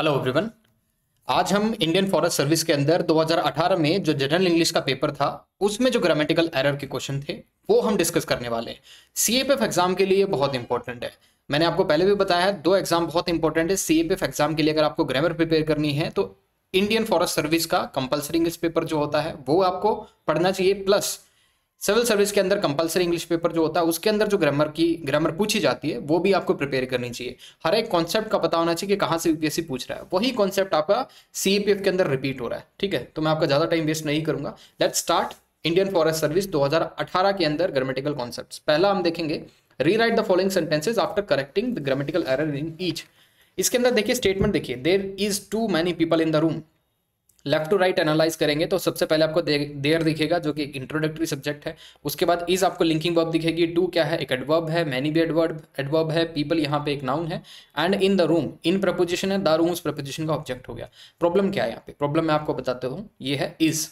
Hello everyone आज हम Indian forest service के अंदर 2018 में जो जनरल इंग्लिश का पेपर था उसमें जो ग्रामेटिकल एरर के क्वेश्चन थे वो हम डिस्कस करने वाले हैं सी एग्जाम के लिए बहुत इंपॉर्टेंट है मैंने आपको पहले भी बताया है दो एग्जाम बहुत इंपॉर्टेंट है सी एग्जाम के लिए अगर आपको ग्रामर प्रिपेयर करनी है तो इंडियन फॉरेस्ट सर्विस का कंपल्सरी इंग्लिश पेपर जो होता है वो आपको पढ़ना चाहिए प्लस सिविल सर्विस के अंदर कंपलसरी इंग्लिश पेपर जो होता है उसके अंदर जो ग्रामर की ग्रामर पूछी जाती है वो भी आपको प्रिपेयर करनी चाहिए हर एक कॉन्सेप्ट का पता होना चाहिए कि कहाँ से यूपीएससी पूछ रहा है वही कॉन्सेप्ट आपका सीईपीएफ के अंदर रिपीट हो रहा है ठीक है तो मैं आपका ज़्यादा टाइम वेस्ट नहीं करूंगा let start Indian forest service 2018 के अंदर ग्रामेटिकल कॉन्सेप्ट पहला हम देखेंगे rewrite the following sentences after correcting the grammatical error in each इसके अंदर देखिए स्टेटमेंट देखिए there is too many people in the room left to right analyse करेंगे तो सबसे पहले आपको देयर दिखेगा जो कि एक इंट्रोडक्टरी सब्जेक्ट है उसके बाद इज आपको लिंकिंग वर्ब दिखेगी टू क्या है एक एडवर्ब है मैनी भी एडवर्ब एडवर्ब है पीपल यहाँ पे एक नाउन है and in the room in preposition है द रूम उस प्रपोजिशन का ऑब्जेक्ट हो गया प्रॉब्लम क्या है यहाँ पे प्रॉब्लम मैं आपको बताते हूँ ये है इज़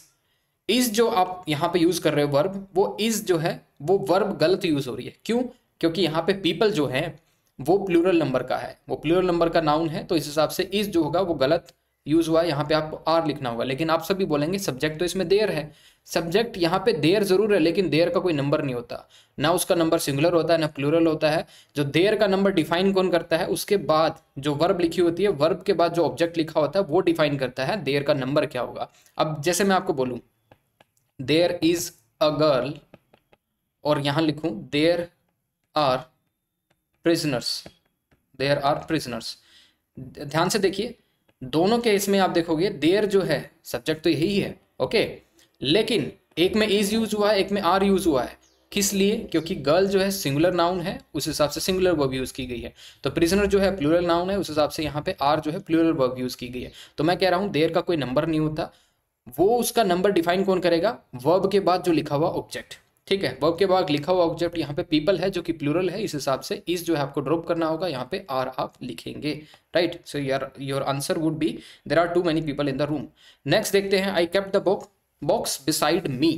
इज जो आप यहाँ पे यूज कर रहे हो वर्ब वो इज जो है वो वर्ब गलत यूज हो रही है क्यों क्योंकि यहाँ पे पीपल जो है वो प्लूरल नंबर का है वो प्लूरल नंबर का नाउन है तो इस हिसाब से इज जो होगा वो गलत यूज़ हुआ है यहाँ पे आपको आर लिखना होगा लेकिन आप सभी बोलेंगे सब्जेक्ट तो इसमें देर है सब्जेक्ट यहाँ पे देर ज़रूर है लेकिन देर का कोई नंबर नहीं होता ना उसका नंबर सिंगुलर होता है ना प्लूरल होता है जो देर का नंबर डिफाइन कौन करता है उसके बाद जो वर्ब लिखी होती है वर्ब के बाद जो ऑब्जेक्ट लिखा होता है वो डिफाइन करता है देर का नंबर क्या होगा अब जैसे मैं आपको बोलूँ देर इज़ अ गर्ल और यहाँ लिखूँ there are prisoners there are prisoners ध्यान से देखिए दोनों केस में आप देखोगे देर जो है सब्जेक्ट तो यही है ओके लेकिन एक में इज यूज हुआ है एक में आर यूज हुआ है किस लिए क्योंकि गर्ल जो है सिंगुलर नाउन है उस हिसाब से सिंगुलर वर्ब यूज़ की गई है तो प्रिजनर जो है प्लूरल नाउन है उस हिसाब से यहाँ पे आर जो है प्लूरल वर्ब यूज़ की गई है तो मैं कह रहा हूँ देर का कोई नंबर नहीं होता वो उसका नंबर डिफाइन कौन करेगा वर्ब के बाद जो लिखा हुआ ऑब्जेक्ट ठीक है वर्ब के बाद लिखा हुआ ऑब्जेक्ट यहाँ पे पीपल है जो कि प्लूरल है इस हिसाब से इस जो है आपको ड्रॉप करना होगा यहाँ पे आर आप लिखेंगे राइट सो यार your answer would be there are too many people in the room next देखते हैं I kept the box box beside me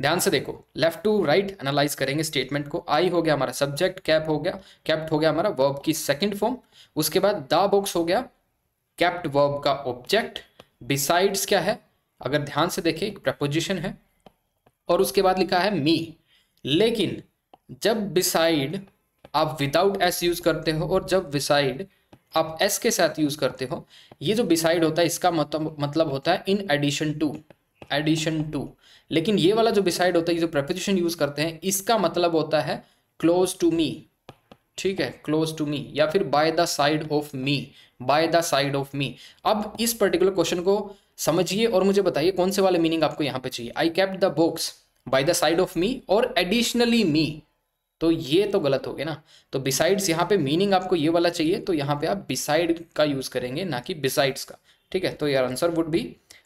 ध्यान से देखो लेफ्ट टू राइट एनालाइज करेंगे स्टेटमेंट को आई हो गया हमारा सब्जेक्ट कैप हो गया कैप्ट हो गया हमारा वर्ब की सेकेंड फॉर्म उसके बाद द बॉक्स हो गया कैप्ट वर्ब का ऑब्जेक्ट बिसाइड्स क्या है अगर ध्यान से देखें एक प्रपोजिशन है और उसके बाद लिखा है मी लेकिन जब बिसाइड आप विदाउट एस यूज करते हो और जब बिसाइड आप एस के साथ यूज करते हो ये जो बिसाइड होता है इसका मतलब मतलब होता है in addition to addition to लेकिन ये वाला जो बिसाइड होता है ये जो प्रपोजिशन यूज करते हैं इसका मतलब होता है क्लोज टू मी ठीक है क्लोज टू मी या फिर by the side of me by the side of me अब इस पर्टिकुलर क्वेश्चन को समझिए और मुझे बताइए कौन से वाले मीनिंग आपको यहाँ पे चाहिए I kept the books by the side of me और एडिशनली मी तो ये तो गलत हो गया ना तो बिसाइड्स यहाँ पे मीनिंग आपको ये वाला चाहिए तो यहाँ पे आप बिसाइड का यूज करेंगे ना कि बिसाइड्स का ठीक है तो यार answer would be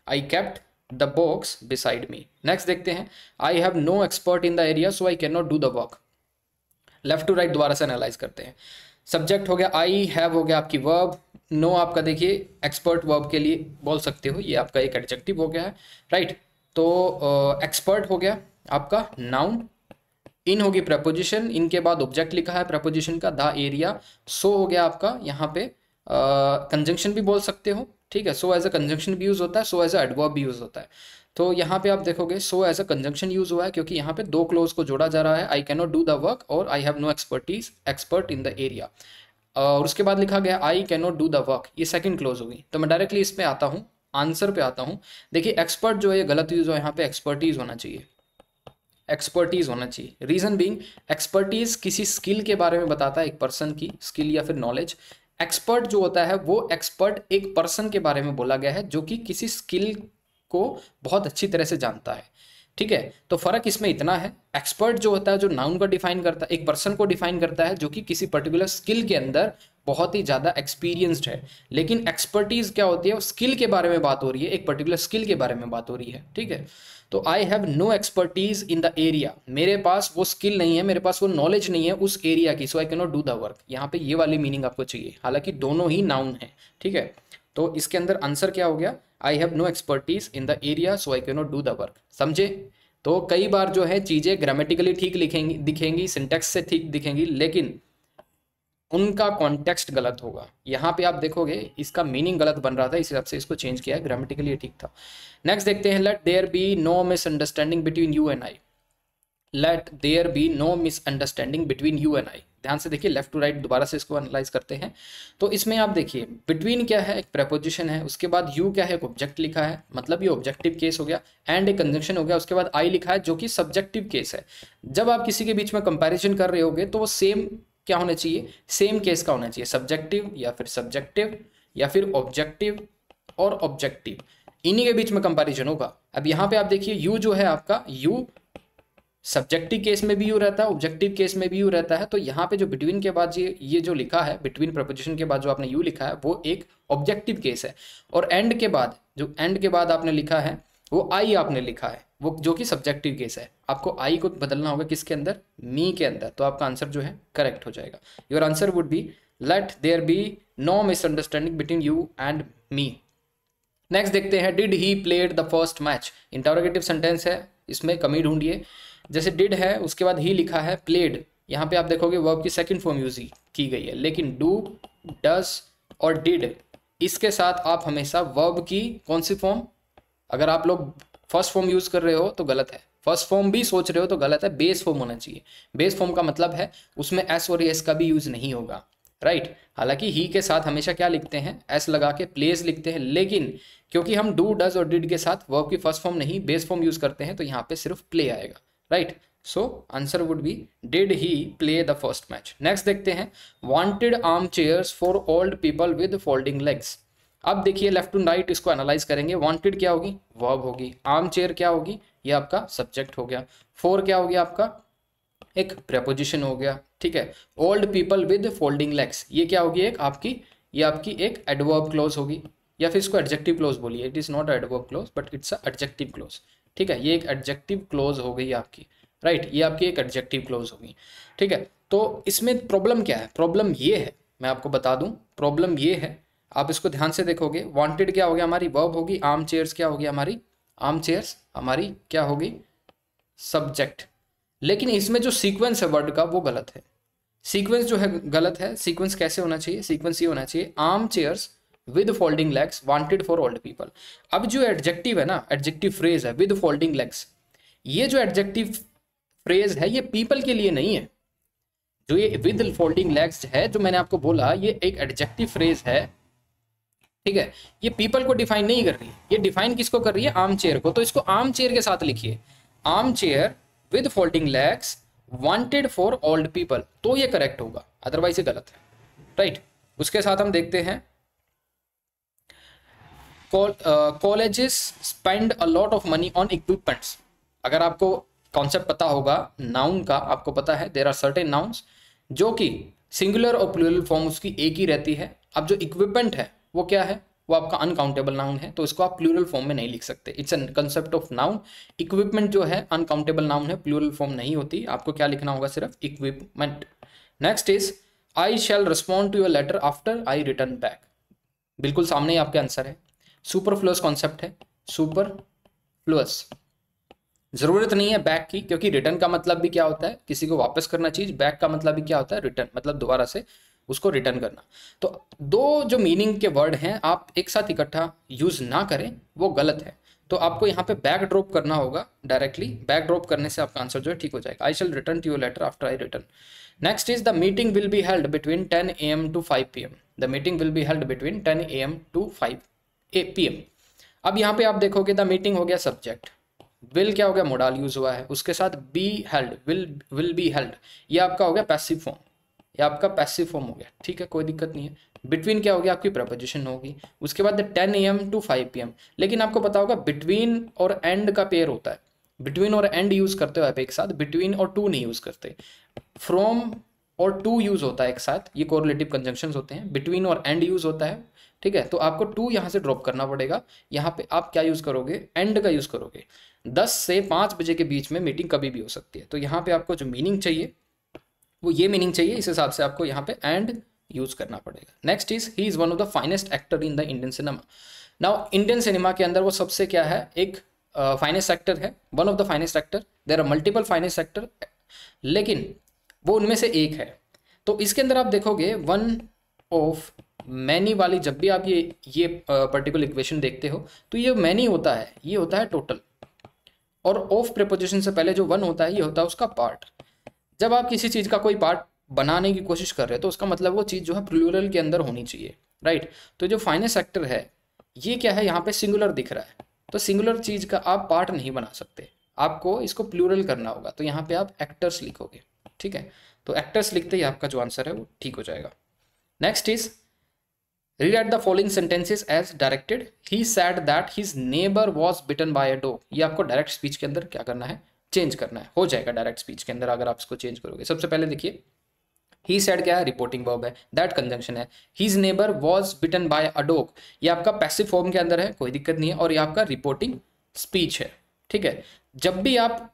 I kept the box beside me next देखते हैं I have no expert in the area so I can not do the work left to right दोबारा से एनालाइज करते हैं सब्जेक्ट हो गया आई हैव हो गया आपकी वर्ब नो no, आपका देखिए एक्सपर्ट वर्ब के लिए बोल सकते हो ये आपका एक एडजेक्टिव हो गया है राइट तो एक्सपर्ट uh, हो गया आपका नाउन इन होगी प्रपोजिशन इनके बाद ऑब्जेक्ट लिखा है प्रपोजिशन का द एरिया सो हो गया आपका यहाँ पे कंजंक्शन uh, भी बोल सकते हो ठीक है सो एज अ कंजंक्शन भी यूज़ होता है सो एज अ एडवर्ब भी यूज़ होता है तो यहाँ पे आप देखोगे so as a conjunction use हुआ है क्योंकि यहाँ पे दो क्लोज को जोड़ा जा रहा है I cannot do the work और I have no expertise expert in the area और उसके बाद लिखा गया I cannot do the work ये सेकंड क्लोज होगी तो मैं डायरेक्टली इस पर आता हूँ आंसर पे आता हूँ देखिए एक्सपर्ट जो है ये गलत यूज हो यहाँ पे एक्सपर्टीज होना चाहिए एक्सपर्टीज होना चाहिए रीजन बींग एक्सपर्टीज किसी स्किल के बारे में बताता है एक पर्सन की स्किल या फिर नॉलेज एक्सपर्ट जो होता है वो एक्सपर्ट एक पर्सन के बारे में बोला गया है जो कि किसी स्किल को बहुत अच्छी तरह से जानता है ठीक है तो फर्क इसमें इतना है एक्सपर्ट जो होता है जो नाउन को डिफाइन करता है एक पर्सन को डिफाइन करता है जो कि किसी पर्टिकुलर स्किल के अंदर बहुत ही ज़्यादा एक्सपीरियंस्ड है लेकिन एक्सपर्टीज़ क्या होती है स्किल के बारे में बात हो रही है एक पर्टिकुलर स्किल के बारे में बात हो रही है ठीक है तो I have no expertise in the area मेरे पास वो स्किल नहीं है मेरे पास वो नॉलेज नहीं है उस एरिया की सो आई के नॉट डू द वर्क यहाँ पे ये वाली मीनिंग आपको चाहिए हालांकि दोनों ही नाउन है ठीक है तो इसके अंदर आंसर क्या हो गया I have no expertise in the area so I can not do the work समझे तो कई बार जो है चीज़ें ग्रामेटिकली ठीक लिखेंगी दिखेंगी सिंटेक्स से ठीक दिखेंगी लेकिन उनका कॉन्टेक्स्ट गलत होगा यहाँ पे आप देखोगे इसका मीनिंग गलत बन रहा था इस हिसाब से इसको चेंज किया है ग्रामेटिकली ठीक था नेक्स्ट देखते हैं let there be no misunderstanding between you and I let there be no misunderstanding between you and I ध्यान से देखिए लेफ्ट टू राइट दोबारा से इसको एनालाइज करते हैं तो इसमें आप देखिए बिटवीन क्या है एक प्रपोजिशन है उसके बाद यू क्या है एक ऑब्जेक्ट लिखा है मतलब ये ऑब्जेक्टिव केस हो गया एंड एक कंजंक्शन हो गया उसके बाद आई लिखा है जो कि सब्जेक्टिव केस है जब आप किसी के बीच में कंपेरिजन कर रहे होगे तो वो सेम क्या होना चाहिए सेम केस का होना चाहिए सब्जेक्टिव या फिर सब्जेक्टिव या फिर ऑब्जेक्टिव और ऑब्जेक्टिव इन्हीं के बीच में कंपेरिजन होगा अब यहाँ पे आप देखिए यू जो है आपका यू सब्जेक्टिव केस में भी यू रहता है ऑब्जेक्टिव केस में भी यू रहता है तो यहाँ पे जो बिटवीन के बाद ये ये जो लिखा है बिटवीन प्रपोजिशन के बाद जो आपने यू लिखा है वो एक ऑब्जेक्टिव केस है और एंड के बाद जो एंड के बाद आपने लिखा है वो आई आपने लिखा है वो जो कि सब्जेक्टिव केस है आपको आई को बदलना होगा किसके अंदर मी के अंदर तो आपका आंसर जो है करेक्ट हो जाएगा your answer would be let there be no misunderstanding between you and me next देखते हैं did he played the first match interrogative sentence है इसमें कमी ढूंढिए जैसे डिड है उसके बाद ही लिखा है प्लेड यहाँ पे आप देखोगे वर्ब की सेकंड फॉर्म यूज की गई है लेकिन डू डस और डिड इसके साथ आप हमेशा वर्ब की कौन सी फॉर्म अगर आप लोग फर्स्ट फॉर्म यूज कर रहे हो तो गलत है फर्स्ट फॉर्म भी सोच रहे हो तो गलत है बेस फॉर्म होना चाहिए बेस फॉर्म का मतलब है उसमें एस और एस का भी यूज नहीं होगा राइट right? हालांकि ही के साथ हमेशा क्या लिखते हैं एस लगा के प्लेस लिखते हैं लेकिन क्योंकि हम डू डज और डिड के साथ वर्ब की फर्स्ट फॉर्म नहीं बेस फॉर्म यूज करते हैं तो यहाँ पे सिर्फ प्ले आएगा right so answer would be did he play the first match next देखते हैं wanted arm chairs for old people with folding legs अब देखिए लेफ्ट टू राइट इसको एनालाइज करेंगे वॉन्टेड क्या होगी वर्ब होगी आर्म चेयर क्या होगी ये आपका सब्जेक्ट हो गया फोर क्या हो गया आपका एक प्रपोजिशन हो गया ठीक है old people with folding legs ये क्या होगी एक आपकी ये आपकी एक एडवर्ब क्लोज होगी या फिर इसको एडजेक्टिव क्लोज बोलिए it is not adverb clause but it's a adjective clause ठीक है ये एक एडजेक्टिव क्लोज हो गई आपकी राइट ये आपकी एक एडजेक्टिव क्लोज होगी ठीक है तो इसमें प्रॉब्लम क्या है प्रॉब्लम ये है मैं आपको बता दूं प्रॉब्लम ये है आप इसको ध्यान से देखोगे वांटेड क्या हो गया हमारी वर्ब होगी आर्म चेयर्स क्या होगी हमारी आर्म चेयर्स हमारी क्या होगी सब्जेक्ट लेकिन इसमें जो सीक्वेंस है वर्ड का वो गलत है सीक्वेंस जो है गलत है सीक्वेंस कैसे होना चाहिए सीक्वेंस ये होना चाहिए arm chairs with folding legs wanted for old people अब जो एडजेक्टिव है ना एडजेक्टिव फ्रेज है विद फोल्डिंग लेग्स ये जो एडजेक्टिव फ्रेज है ये पीपल के लिए नहीं है जो ये विद फोल्डिंग लेग्स है जो मैंने आपको बोला ये एक एडजेक्टिव फ्रेज है ठीक है ये पीपल को डिफाइन नहीं कर रही ये डिफाइन किसको कर रही है आम चेयर को तो इसको आम चेयर के साथ लिखिए arm chair with folding legs wanted for old people तो ये करेक्ट होगा अदरवाइज ये गलत है राइट right? उसके साथ हम देखते हैं colleges spend a lot of money on equipments अगर आपको कॉन्सेप्ट पता होगा नाउन का आपको पता है देर आर सर्टेन नाउन्स जो कि सिंगुलर और प्लूरल फॉर्म उसकी एक ही रहती है अब जो इक्विपमेंट है वो क्या है वो आपका अनकाउंटेबल नाउन है तो इसको आप प्लूरल फॉर्म में नहीं लिख सकते it's an concept of noun equipment जो है अनकाउंटेबल नाउन है प्लूरल फॉर्म नहीं होती आपको क्या लिखना होगा सिर्फ equipment next is I shall respond to your letter after I return back बिल्कुल सामने ही आपके आंसर है सुपर फ्लोस कॉन्सेप्ट है सुपर फ्लोस जरूरत नहीं है बैक की क्योंकि रिटर्न का मतलब भी क्या होता है किसी को वापस करना चाहिए बैक का मतलब भी क्या होता है रिटर्न मतलब दोबारा से उसको रिटर्न करना तो दो जो मीनिंग के वर्ड हैं आप एक साथ इकट्ठा यूज ना करें वो गलत है तो आपको यहाँ पे बैक ड्रॉप करना होगा डायरेक्टली बैक ड्रॉप करने से आपका आंसर जो है ठीक हो जाएगा I shall return to your letter after I return next is the meeting will be held between ten A M to five P M the meeting will be held between ten A M to five A P M अब यहाँ पे आप देखोगे the meeting हो गया subject will क्या हो गया मोडाल यूज हुआ है उसके साथ be held will will be held ये आपका हो गया पैसिव फॉर्म ये आपका पैसिव फॉर्म हो गया ठीक है कोई दिक्कत नहीं है बिटवीन क्या होगी आपकी प्रपोजिशन होगी उसके बाद ten A M to five P M लेकिन आपको पता होगा बिटवीन और एंड का पेयर होता है बिटवीन और एंड यूज़ करते हो आप एक साथ बिटवीन और टू नहीं यूज़ करते फ्रॉम और टू यूज़ होता है एक साथ ये कोरिलेटिव कंजंक्शन होते हैं बिटवीन और एंड यूज़ होता है ठीक है तो आपको टू यहाँ से ड्रॉप करना पड़ेगा यहाँ पे आप क्या यूज़ करोगे एंड का यूज़ करोगे दस से पाँच बजे के बीच में मीटिंग कभी भी हो सकती है तो यहाँ पे आपको जो मीनिंग चाहिए वो ये मीनिंग चाहिए इस हिसाब से आपको यहाँ पे एंड यूज करना पड़ेगा next is he is one of the finest actor in the Indian cinema now Indian cinema के अंदर वो सबसे क्या है एक फाइनेंस uh, एक्टर है one of the finest actor there are multiple finance actor लेकिन वो उनमें से एक है तो इसके अंदर आप देखोगे वन ऑफ मैनी वाली जब भी आप ये ये पर्टिकुलर इक्वेशन देखते हो तो ये मैनी होता है ये होता है टोटल और ऑफ प्रपोजिशन से पहले जो वन होता है ये होता है उसका पार्ट जब आप किसी चीज़ का कोई पार्ट बनाने की कोशिश कर रहे हो तो उसका मतलब वो चीज़ जो है प्लूरल के अंदर होनी चाहिए राइट तो जो फाइनेंस सेक्टर है ये क्या है यहाँ पे सिंगुलर दिख रहा है तो सिंगुलर चीज़ का आप पार्ट नहीं बना सकते आपको इसको प्लूरल करना होगा तो यहाँ पे आप एक्टर्स लिखोगे ठीक है तो एक्टर्स लिखते ही आपका जो आंसर है वो ठीक हो जाएगा next is read at the following sentences as directed he said that his neighbour was bitten by a dog ये आपको डायरेक्ट स्पीच के अंदर क्या करना है चेंज करना है हो जाएगा डायरेक्ट स्पीच के अंदर अगर आप इसको चेंज करोगे सबसे पहले देखिए ही सैड क्या है रिपोर्टिंग वर्ब है दैट कंजंक्शन है his neighbour was bitten by a dog ये आपका पैसिव फॉर्म के अंदर है कोई दिक्कत नहीं है और ये आपका रिपोर्टिंग स्पीच है ठीक है जब भी आप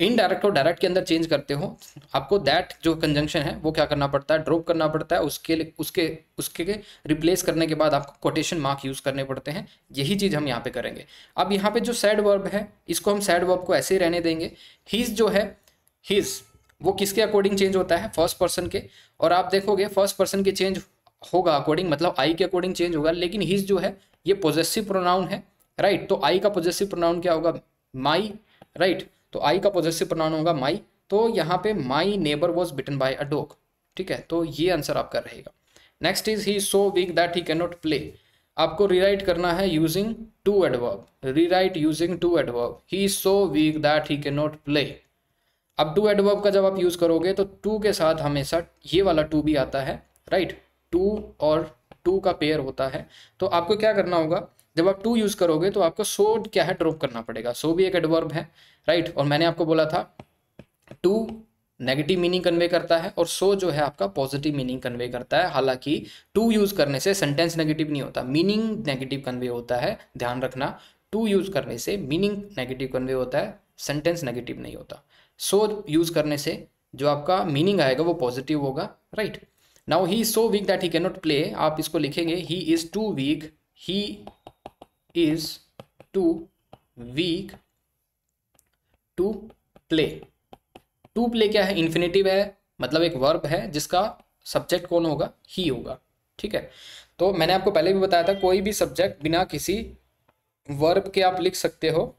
इनडायरेक्ट और डायरेक्ट के अंदर चेंज करते हो आपको दैट जो कंजंक्शन है वो क्या करना पड़ता है ड्रॉप करना पड़ता है उसके लिए उसके उसके के रिप्लेस करने के बाद आपको कोटेशन मार्क यूज़ करने पड़ते हैं यही चीज़ हम यहाँ पे करेंगे अब यहाँ पे जो सैड वर्ब है इसको हम सैड वर्ब को ऐसे ही रहने देंगे हीज़ जो है हीज़ वो किसके अकॉर्डिंग चेंज होता है फर्स्ट पर्सन के और आप देखोगे फर्स्ट पर्सन के चेंज होगा अकॉर्डिंग मतलब आई के अकॉर्डिंग चेंज होगा लेकिन हीज़ जो है ये पोजेसिव प्रोनाउन है राइट तो आई का पोजेसिव प्रोनाउन क्या होगा माई राइट right? तो आई का पॉजिटिव प्रोनाउन होगा माई तो यहाँ पे my neighbour was bitten by a dog ठीक है तो ये आंसर आपका रहेगा next is he so weak that he can not play आपको रीराइट करना है using too adverb rewrite using too adverb he so weak that he can not play अब टू एडवर्ब का जब आप यूज़ करोगे तो टू के साथ हमेशा ये वाला टू भी आता है राइट right? टू और टू का पेयर होता है तो आपको क्या करना होगा जब आप टू यूज़ करोगे तो आपको सो क्या है ड्रॉप करना पड़ेगा सो भी एक एडवर्ब है राइट और मैंने आपको बोला था टू नेगेटिव मीनिंग कन्वे करता है और सो so जो है आपका पॉजिटिव मीनिंग कन्वे करता है हालांकि टू यूज़ करने से सेंटेंस नेगेटिव नहीं होता मीनिंग नेगेटिव कन्वे होता है ध्यान रखना टू यूज़ करने से मीनिंग नेगेटिव कन्वे होता है सेंटेंस नेगेटिव नहीं होता सो so यूज़ करने से जो आपका मीनिंग आएगा वो पॉजिटिव होगा right now he so weak that he cannot play आप इसको लिखेंगे he is too weak he is too weak to play To play क्या है इन्फिनेटिव है मतलब एक वर्ब है जिसका सब्जेक्ट कौन होगा ही होगा ठीक है तो मैंने आपको पहले भी बताया था कोई भी सब्जेक्ट बिना किसी वर्ब के आप लिख सकते हो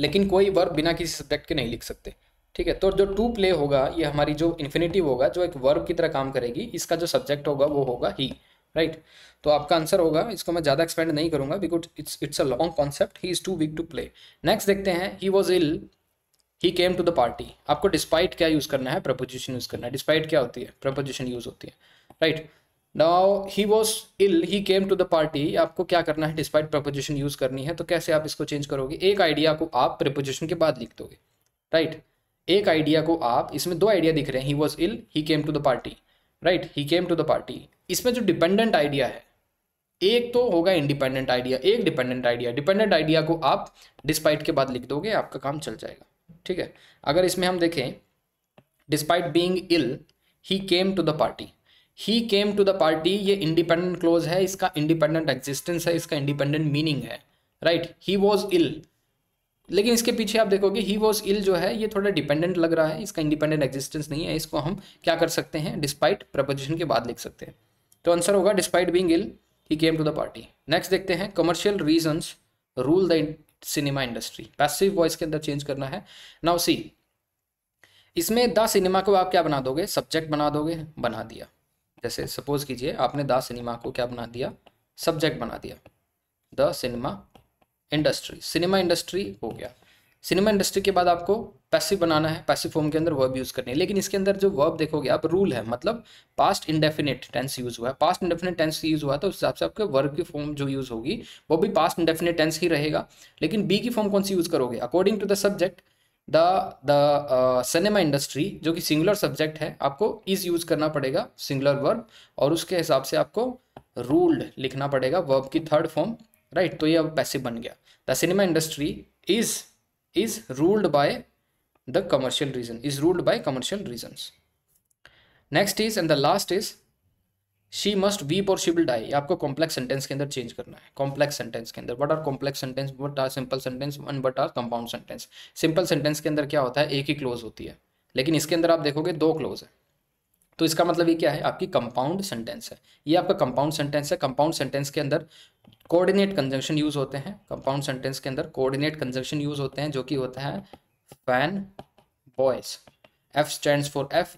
लेकिन कोई वर्ब बिना किसी सब्जेक्ट के नहीं लिख सकते ठीक है तो जो टू प्ले होगा ये हमारी जो इन्फिनेटिव होगा जो एक वर्ब की तरह काम करेगी इसका जो सब्जेक्ट होगा वो होगा ही राइट तो आपका आंसर होगा इसको मैं ज़्यादा एक्सपेंड नहीं करूंगा because it's it's a long concept he is too weak to play next देखते हैं he was ill he came to the party आपको डिस्पाइट क्या यूज़ करना है प्रपोजिशन यूज़ करना है डिस्पाइट क्या होती है प्रपोजिशन यूज़ होती है right now he was ill he came to the party आपको क्या करना है डिस्पाइट प्रपोजिशन यूज़ करनी है तो कैसे आप इसको चेंज करोगे एक आइडिया को आप प्रपोजिशन के बाद लिख दोगे राइट right? एक आइडिया को आप इसमें दो आइडिया दिख रहे हैं he was ill he came to the party right he came to the party इसमें जो डिपेंडेंट आइडिया है एक तो होगा इंडिपेंडेंट आइडिया एक डिपेंडेंट आइडिया डिपेंडेंट आइडिया को आप डिस्पाइट के बाद लिख दोगे आपका काम चल जाएगा ठीक है अगर इसमें हम देखें despite being ill he came to the party he came to the party ये इंडिपेंडेंट क्लोज है इसका इंडिपेंडेंट एग्जिस्टेंस है इसका इंडिपेंडेंट मीनिंग है राइट ही वॉज इल लेकिन इसके पीछे आप देखोगे ही वॉज इल जो है ये थोड़ा डिपेंडेंट लग रहा है इसका इंडिपेंडेंट एग्जिस्टेंस नहीं है इसको हम क्या कर सकते हैं डिस्पाइट प्रपोजिशन के बाद लिख सकते हैं तो आंसर होगा despite being ill he came to the party next देखते हैं commercial reason rule the cinema industry passive voice के अंदर चेंज करना है नाउ सी इसमें द सिनेमा को आप क्या बना दोगे सब्जेक्ट बना दोगे बना दिया जैसे सपोज कीजिए आपने द सिनेमा को क्या बना दिया सब्जेक्ट बना दिया the cinema industry cinema industry हो गया सिनेमा इंडस्ट्री के बाद आपको पैसिव बनाना है पैसिव फॉर्म के अंदर वर्ब यूज़ करनी है लेकिन इसके अंदर जो वर्ब देखोगे आप रूल है मतलब पास्ट इंडेफिनेट टेंस यूज़ हुआ है पास्ट इंडेफिनेट टेंस यूज़ हुआ तो उस हिसाब से आपके वर्ब की फॉर्म जो यूज़ होगी वो भी पास्ट इंडेफिनेट टेंस ही रहेगा लेकिन बी की फॉर्म कौन सी यूज़ करोगे according to the subject the the cinema industry जो कि सिंगुलर सब्जेक्ट है आपको इज यूज़ करना पड़ेगा सिंगुलर वर्ब और उसके हिसाब से आपको रूल्ड लिखना पड़ेगा वर्ब की थर्ड फॉर्म राइट तो ये अब पैसिव बन गया the cinema industry is is ruled by the commercial reason is ruled by commercial reason next is and the last is she must weep और शी विल डाई आपको complex sentence के अंदर change करना है complex sentence के अंदर what are complex sentence what are simple sentence and what are compound sentence simple sentence के अंदर क्या होता है एक ही क्लोज होती है लेकिन इसके अंदर आप देखोगे दो क्लोज है तो इसका मतलब ये क्या है आपकी कंपाउंड सेंटेंस है ये आपका कंपाउंड सेंटेंस है कंपाउंड सेंटेंस के अंदर कोऑर्डिनेट कंजंक्शन यूज होते हैं कंपाउंड सेंटेंस के अंदर कोऑर्डिनेट कंजंक्शन यूज होते हैं जो कि होता है FANBOYS F stand for F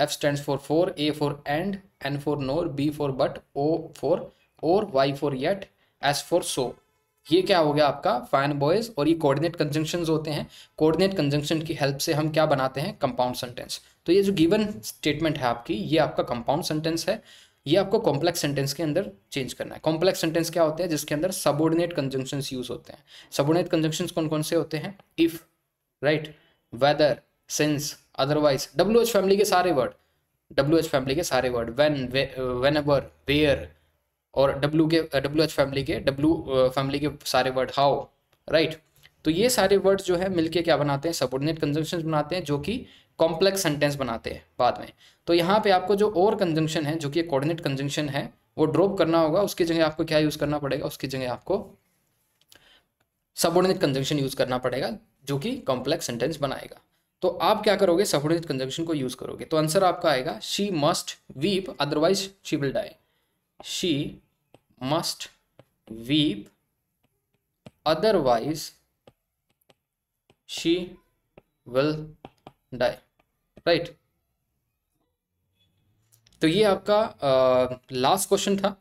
F stand for for A for and N for nor B for but O for or Y for yet S for so ये क्या हो गया आपका फैन बॉयज और ये कोऑर्डिनेट कंजंक्शन होते हैं coordinate conjunction की हेल्प से हम क्या बनाते हैं कंपाउंड सेंटेंस तो ये जो गिवन स्टेटमेंट है आपकी ये आपका कंपाउंड सेंटेंस है ये आपको कॉम्प्लेक्स सेंटेंस के अंदर चेंज करना है कॉम्प्लेक्स सेंटेंस क्या होते हैं जिसके अंदर सबोर्डिनेट कंजंक्शन यूज होते हैं सबोर्डिनेट कंजंक्शन कौन कौन से होते हैं if right whether since otherwise W H family के सारे वर्ड डब्ल्यू एच फैमिली के सारे word when whenever where और डब्ल्यू के डब्ल्यू एच फैमिली के डब्ल्यू फैमिली uh, के सारे वर्ड हाउ राइट तो ये सारे वर्ड जो है मिलके क्या बनाते हैं सबोर्डिनेट कंजंक्शन बनाते हैं जो कि कॉम्प्लेक्स सेंटेंस बनाते हैं बाद में तो यहाँ पे आपको जो और कंजंक्शन है जो कि कोऑर्डिनेट कंजंक्शन है वो ड्रॉप करना होगा उसकी जगह आपको क्या यूज़ करना पड़ेगा उसकी जगह आपको सबोर्डिनेट कंजंक्शन यूज़ करना पड़ेगा जो कि कॉम्प्लेक्स सेंटेंस बनाएगा तो आप क्या करोगे सबोर्डिनेट कंजंक्शन को यूज़ करोगे तो आंसर आपका आएगा she must weep otherwise she will die she must weep otherwise she will die right तो ये आपका लास्ट uh, क्वेश्चन था